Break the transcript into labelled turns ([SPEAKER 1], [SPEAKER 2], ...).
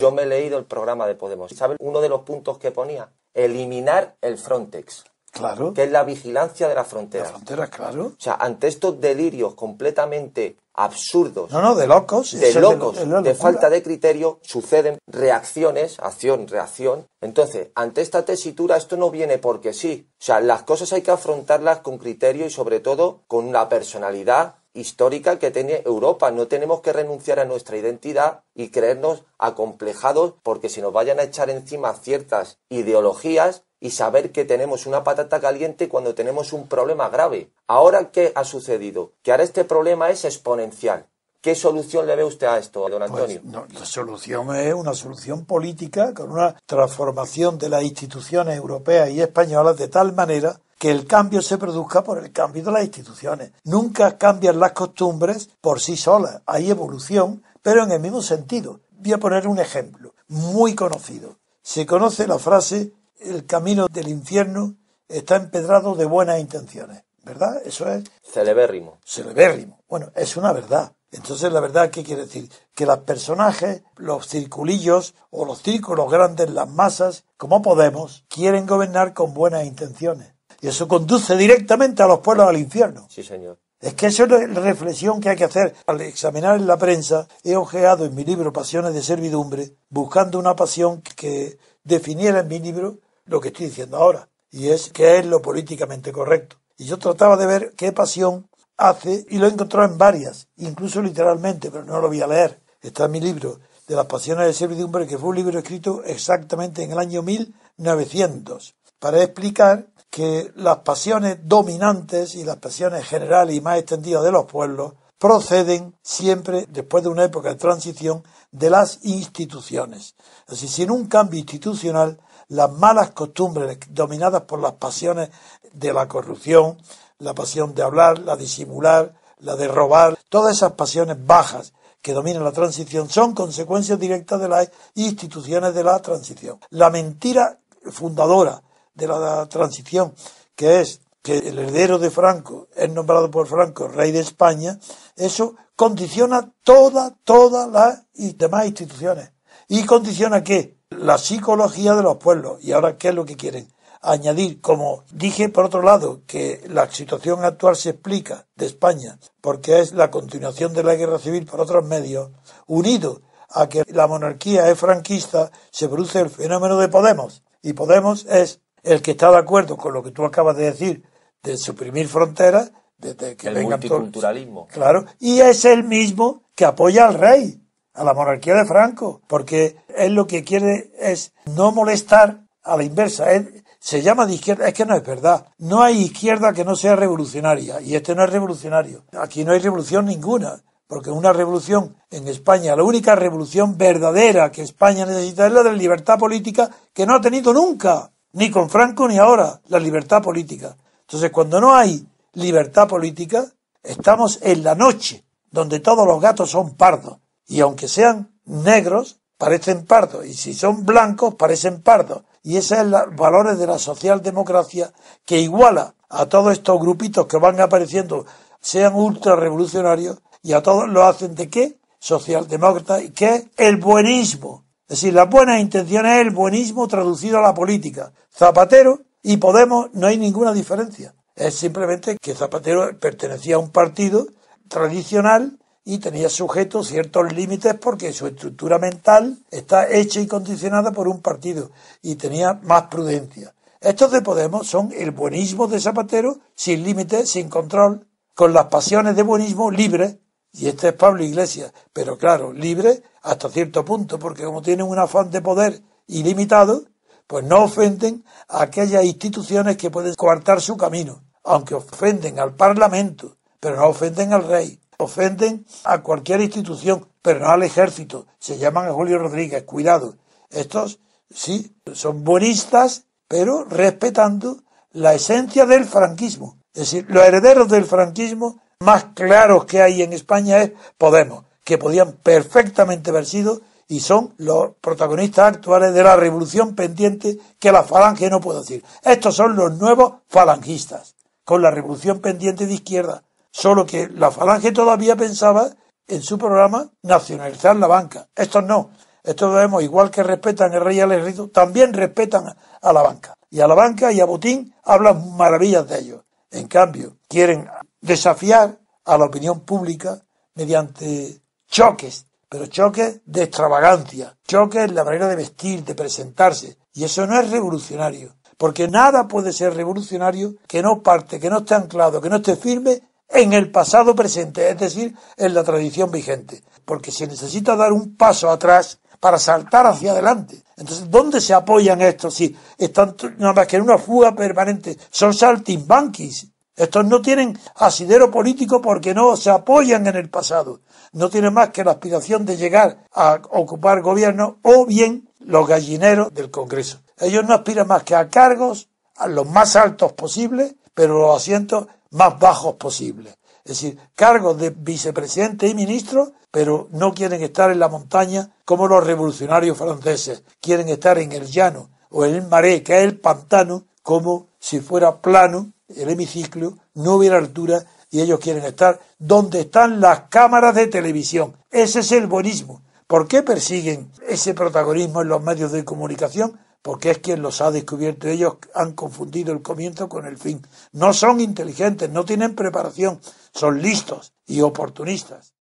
[SPEAKER 1] Yo me he leído el programa de Podemos. ¿Sabes uno de los puntos que ponía? Eliminar el Frontex. Claro. Que es la vigilancia de la frontera. La frontera, claro. O sea, ante estos delirios completamente absurdos. No, no, de locos. De locos, de, falta de criterio, suceden reacciones, acción, reacción. Entonces, ante esta tesitura, esto no viene porque sí. O sea, las cosas hay que afrontarlas con criterio y sobre todo con la personalidad histórica que tiene Europa. No tenemos que renunciar a nuestra identidad y creernos acomplejados porque se nos vayan a echar encima ciertas ideologías y saber que tenemos una patata caliente cuando tenemos un problema grave. Ahora, ¿qué ha sucedido? Que ahora este problema es exponencial. ¿Qué solución le ve usted a esto, don pues,
[SPEAKER 2] Antonio? la solución es una solución política con una transformación de las instituciones europeas y españolas de tal manera que el cambio se produzca por el cambio de las instituciones. Nunca cambian las costumbres por sí solas. Hay evolución, pero en el mismo sentido. Voy a poner un ejemplo muy conocido. Se conoce la frase el camino del infierno está empedrado de buenas intenciones. ¿Verdad? Eso es. Celebérrimo. Celebérrimo. Bueno, es una verdad. Entonces, la verdad, ¿qué quiere decir? Que los personajes, los circulillos o los círculos grandes, las masas, como podemos, quieren gobernar con buenas intenciones. Y eso conduce directamente a los pueblos al infierno. Sí, señor. Es que eso es la reflexión que hay que hacer al examinar en la prensa. He ojeado en mi libro Pasiones de Servidumbre, buscando una pasión que definiera en mi libro lo que estoy diciendo ahora, y es que es lo políticamente correcto. Y yo trataba de ver qué pasión hace, y lo he encontrado en varias, incluso literalmente, pero no lo voy a leer. Está en mi libro de las Pasiones de Servidumbre, que fue un libro escrito exactamente en el año 1900, para explicar que las pasiones dominantes y las pasiones generales y más extendidas de los pueblos proceden siempre, después de una época de transición, de las instituciones. Así, sin un cambio institucional, las malas costumbres dominadas por las pasiones de la corrupción, la pasión de hablar, la disimular, la de robar, todas esas pasiones bajas que dominan la transición son consecuencias directas de las instituciones de la transición. La mentira fundadora de la transición, que es que el heredero de Franco es nombrado por Franco rey de España, eso condiciona todas, todas las demás instituciones. ¿Y condiciona qué? La psicología de los pueblos. ¿Y ahora qué es lo que quieren? Añadir, como dije por otro lado, que la situación actual se explica de España, porque es la continuación de la guerra civil por otros medios, unido a que la monarquía es franquista, se produce el fenómeno de Podemos. Y Podemos es el que está de acuerdo con lo que tú acabas de decir, de suprimir fronteras,
[SPEAKER 1] que el multiculturalismo. claro,
[SPEAKER 2] y es el mismo que apoya al rey, a la monarquía de Franco, porque él lo que quiere es no molestar a la inversa. se llama de izquierda, es que no es verdad. No hay izquierda que no sea revolucionaria, y este no es revolucionario. Aquí no hay revolución ninguna, porque una revolución en España, la única revolución verdadera que España necesita es la de libertad política que no ha tenido nunca ni con Franco ni ahora, la libertad política. Entonces, cuando no hay libertad política, estamos en la noche, donde todos los gatos son pardos. Y aunque sean negros, parecen pardos. Y si son blancos, parecen pardos. Y esos son los valores de la socialdemocracia que iguala a todos estos grupitos que van apareciendo, sean ultra y a todos lo hacen de qué? socialdemócrata y que el buenismo. Es decir, las buenas intenciones es el buenismo traducido a la política. Zapatero y Podemos no hay ninguna diferencia. Es simplemente que Zapatero pertenecía a un partido tradicional y tenía sujetos ciertos límites porque su estructura mental está hecha y condicionada por un partido y tenía más prudencia. Estos de Podemos son el buenismo de Zapatero sin límites, sin control, con las pasiones de buenismo libres y este es Pablo Iglesias, pero claro, libre hasta cierto punto, porque como tienen un afán de poder ilimitado, pues no ofenden a aquellas instituciones que pueden coartar su camino, aunque ofenden al Parlamento, pero no ofenden al rey, ofenden a cualquier institución, pero no al ejército. Se llaman a Julio Rodríguez, cuidado. Estos sí son buenistas, pero respetando la esencia del franquismo. Es decir, los herederos del franquismo más claros que hay en España es Podemos, que podían perfectamente haber sido y son los protagonistas actuales de la revolución pendiente que la falange no puede decir. Estos son los nuevos falangistas, con la revolución pendiente de izquierda, solo que la falange todavía pensaba en su programa nacionalizar la banca. Estos no. Estos debemos igual que respetan el rey al también respetan a la banca. Y a la banca y a Botín hablan maravillas de ellos. En cambio, quieren desafiar a la opinión pública mediante choques, pero choques de extravagancia, choques en la manera de vestir, de presentarse. Y eso no es revolucionario, porque nada puede ser revolucionario que no parte, que no esté anclado, que no esté firme en el pasado presente, es decir, en la tradición vigente. Porque se necesita dar un paso atrás para saltar hacia adelante. Entonces, ¿dónde se apoyan estos si están nada más que en una fuga permanente? Son saltimbanquis estos no tienen asidero político porque no se apoyan en el pasado. No tienen más que la aspiración de llegar a ocupar gobierno o bien los gallineros del Congreso. Ellos no aspiran más que a cargos, a los más altos posibles, pero los asientos más bajos posibles. Es decir, cargos de vicepresidente y ministro, pero no quieren estar en la montaña como los revolucionarios franceses. Quieren estar en el llano o en el maré, que es el pantano, como si fuera plano el hemiciclo, no hubiera altura y ellos quieren estar donde están las cámaras de televisión. Ese es el buenismo. ¿Por qué persiguen ese protagonismo en los medios de comunicación? Porque es quien los ha descubierto. Ellos han confundido el comienzo con el fin. No son inteligentes, no tienen preparación, son listos y
[SPEAKER 1] oportunistas.